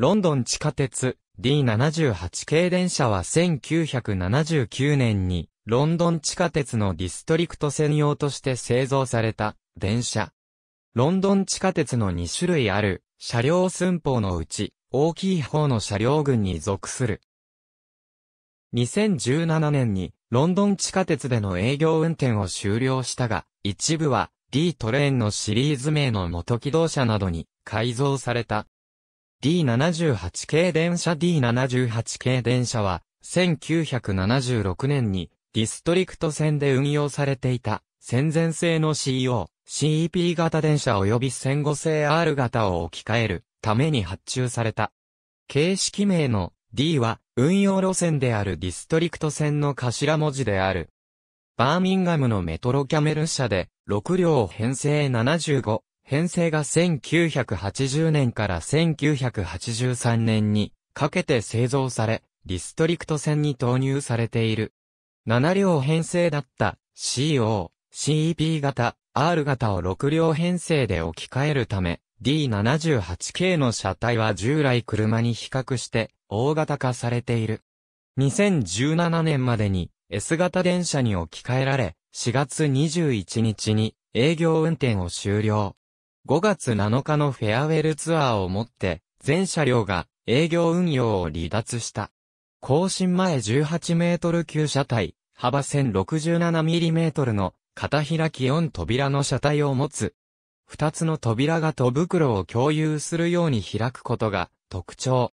ロンドン地下鉄 D78 系電車は1979年にロンドン地下鉄のディストリクト専用として製造された電車。ロンドン地下鉄の2種類ある車両寸法のうち大きい方の車両群に属する。2017年にロンドン地下鉄での営業運転を終了したが、一部は D トレーンのシリーズ名の元機動車などに改造された。D78 系電車 D78 系電車は、1976年にディストリクト線で運用されていた、戦前製の CO、CEP 型電車及び戦後製 R 型を置き換えるために発注された。形式名の D は運用路線であるディストリクト線の頭文字である。バーミンガムのメトロキャメル社で6両編成75編成が1980年から1983年にかけて製造され、ディストリクト線に投入されている。7両編成だった CO、CEP 型、R 型を6両編成で置き換えるため、D78 系の車体は従来車に比較して大型化されている。2017年までに S 型電車に置き換えられ、4月21日に営業運転を終了。5月7日のフェアウェルツアーをもって、全車両が営業運用を離脱した。更新前18メートル級車体、幅1 0 6 7トルの片開き4扉の車体を持つ。2つの扉が戸袋を共有するように開くことが特徴。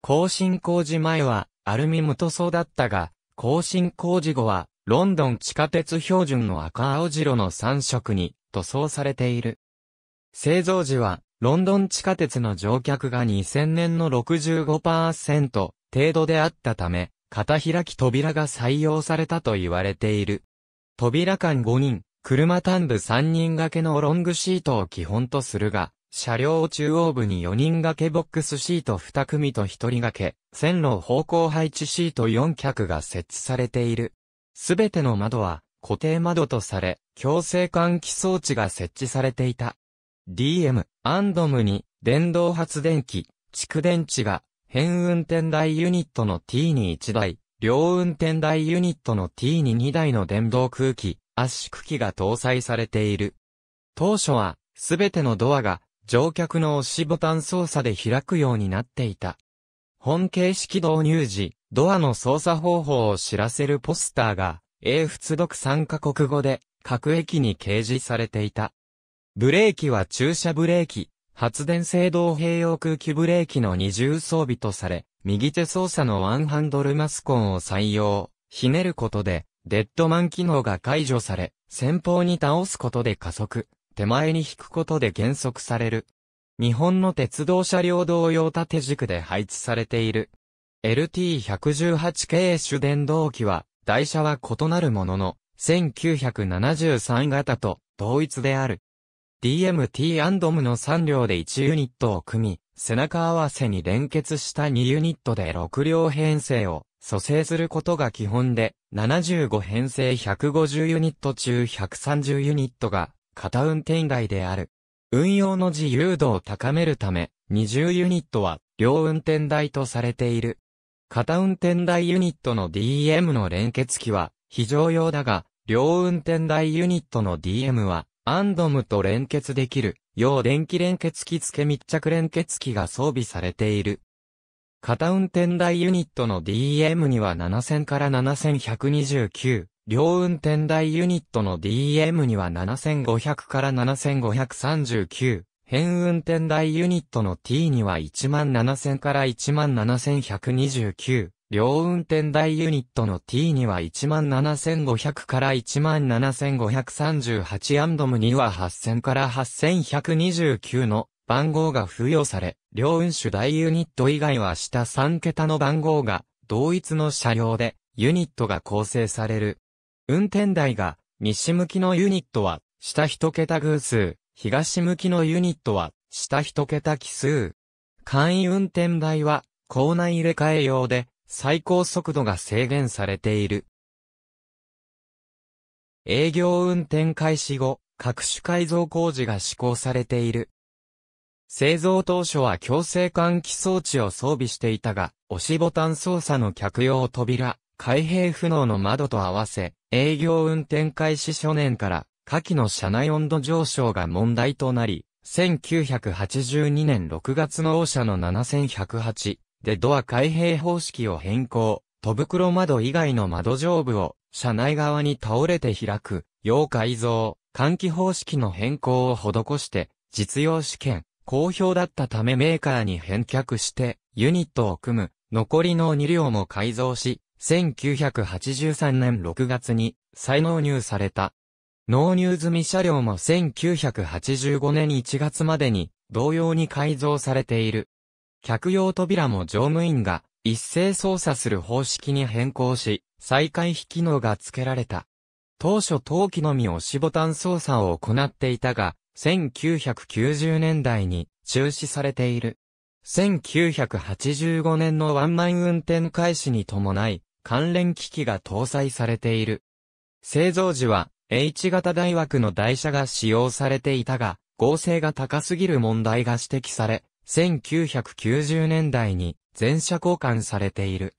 更新工事前はアルミ無塗装だったが、更新工事後はロンドン地下鉄標準の赤青白の3色に塗装されている。製造時は、ロンドン地下鉄の乗客が2000年の65%程度であったため、片開き扉が採用されたと言われている。扉間5人、車端部3人掛けのロングシートを基本とするが、車両中央部に4人掛けボックスシート2組と1人掛け、線路方向配置シート4脚が設置されている。すべての窓は固定窓とされ、強制換気装置が設置されていた。DM、アンドムに、電動発電機、蓄電池が、変運転台ユニットの T に1台、両運転台ユニットの T に2台の電動空気、圧縮機が搭載されている。当初は、すべてのドアが、乗客の押しボタン操作で開くようになっていた。本形式導入時、ドアの操作方法を知らせるポスターが、英仏読3カ国語で、各駅に掲示されていた。ブレーキは駐車ブレーキ、発電制動併用空気ブレーキの二重装備とされ、右手操作のワンハンドルマスコンを採用、ひねることで、デッドマン機能が解除され、先方に倒すことで加速、手前に引くことで減速される。日本の鉄道車両同様縦軸で配置されている。LT118 系主電動機は、台車は異なるものの、1973型と同一である。DMT&M の3両で1ユニットを組み、背中合わせに連結した2ユニットで6両編成を蘇生することが基本で、75編成150ユニット中130ユニットが片運転台である。運用の自由度を高めるため、20ユニットは両運転台とされている。片運転台ユニットの DM の連結機は非常用だが、両運転台ユニットの DM はアンドムと連結できる、要電気連結機付密着連結機が装備されている。片運転台ユニットの DEM には7000から7129、両運転台ユニットの DEM には7500から7539、変運転台ユニットの T には17000から17129、両運転台ユニットの t には17,500から 17,538& アンドムには8,000から8,129の番号が付与され、両運手台ユニット以外は下3桁の番号が同一の車両でユニットが構成される。運転台が西向きのユニットは下1桁偶数、東向きのユニットは下1桁奇数。簡易運転台は校内入れ替え用で最高速度が制限されている。営業運転開始後、各種改造工事が施行されている。製造当初は強制換気装置を装備していたが、押しボタン操作の客用扉、開閉不能の窓と合わせ、営業運転開始初年から、下記の車内温度上昇が問題となり、1982年6月の王車の7108、でドア開閉方式を変更、戸袋窓以外の窓上部を車内側に倒れて開く、要改造、換気方式の変更を施して、実用試験、好評だったためメーカーに返却して、ユニットを組む、残りの2両も改造し、1983年6月に再納入された。納入済み車両も1985年1月までに同様に改造されている。客用扉も乗務員が一斉操作する方式に変更し、再開費機能が付けられた。当初陶器のみ押しボタン操作を行っていたが、1990年代に中止されている。1985年のワンマン運転開始に伴い、関連機器が搭載されている。製造時は H 型大枠の台車が使用されていたが、合成が高すぎる問題が指摘され、1990年代に全車交換されている。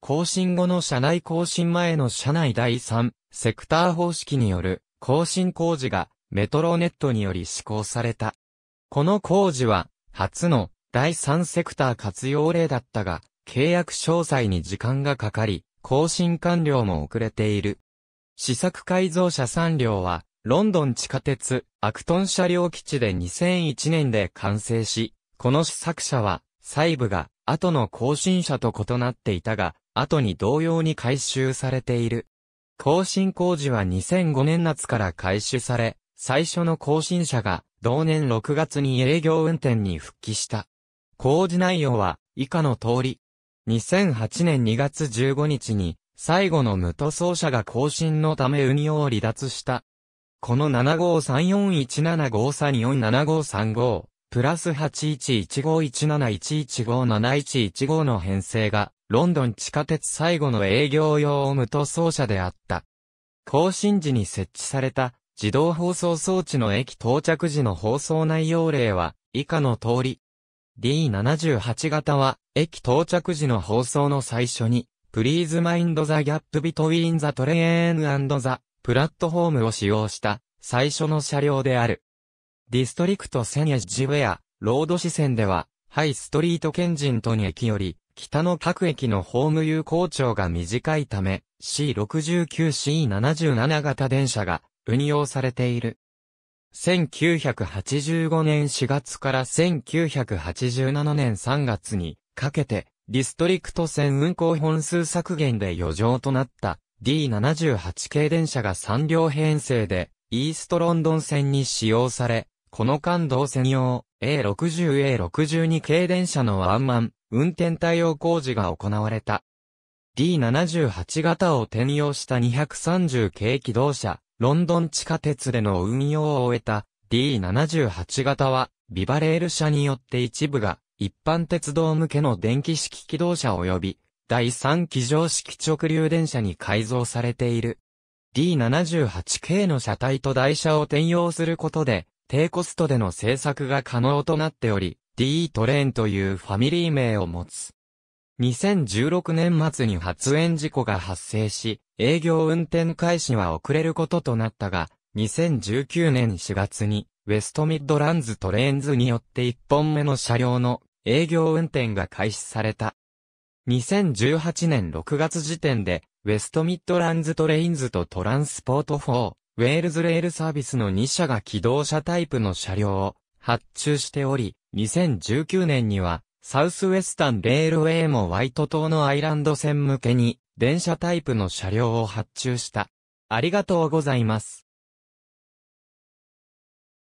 更新後の車内更新前の車内第3セクター方式による更新工事がメトロネットにより施行された。この工事は初の第3セクター活用例だったが契約詳細に時間がかかり更新完了も遅れている。試作改造車3両はロンドン地下鉄アクトン車両基地で2001年で完成しこの試作車は、細部が後の更新車と異なっていたが、後に同様に回収されている。更新工事は2005年夏から開始され、最初の更新車が同年6月に営業運転に復帰した。工事内容は以下の通り。2008年2月15日に最後の無塗装車が更新のため運用を離脱した。この753417534753 5プラス81151711571115の編成が、ロンドン地下鉄最後の営業用オムと走車であった。更新時に設置された自動放送装置の駅到着時の放送内容例は以下の通り。D78 型は駅到着時の放送の最初に Please mind the gap between the train and the プラットフォームを使用した最初の車両である。ディストリクト1000エッジウェア、ロード支線では、ハイストリートケンジントン駅より、北の各駅のホーム有効長が短いため、C69、C77 型電車が運用されている。1985年4月から1987年3月にかけて、ディストリクト線運行本数削減で余剰となった D78 系電車が3両編成で、イーストロンドン線に使用され、この間道専用 A60A62 系電車のワンマン運転対応工事が行われた。D78 型を転用した230系機動車、ロンドン地下鉄での運用を終えた D78 型は、ビバレール車によって一部が一般鉄道向けの電気式機動車及び第3機乗式直流電車に改造されている。D78 系の車体と台車を転用することで、低コストでの制作が可能となっており、D トレーンというファミリー名を持つ。2016年末に発煙事故が発生し、営業運転開始は遅れることとなったが、2019年4月に、ウェストミッドランズトレーンズによって1本目の車両の営業運転が開始された。2018年6月時点で、ウェストミッドランズトレインズとトランスポート4、ウェールズレールサービスの2社が機動車タイプの車両を発注しており、2019年には、サウスウェスタンレールウェイもワイト島のアイランド線向けに、電車タイプの車両を発注した。ありがとうございます。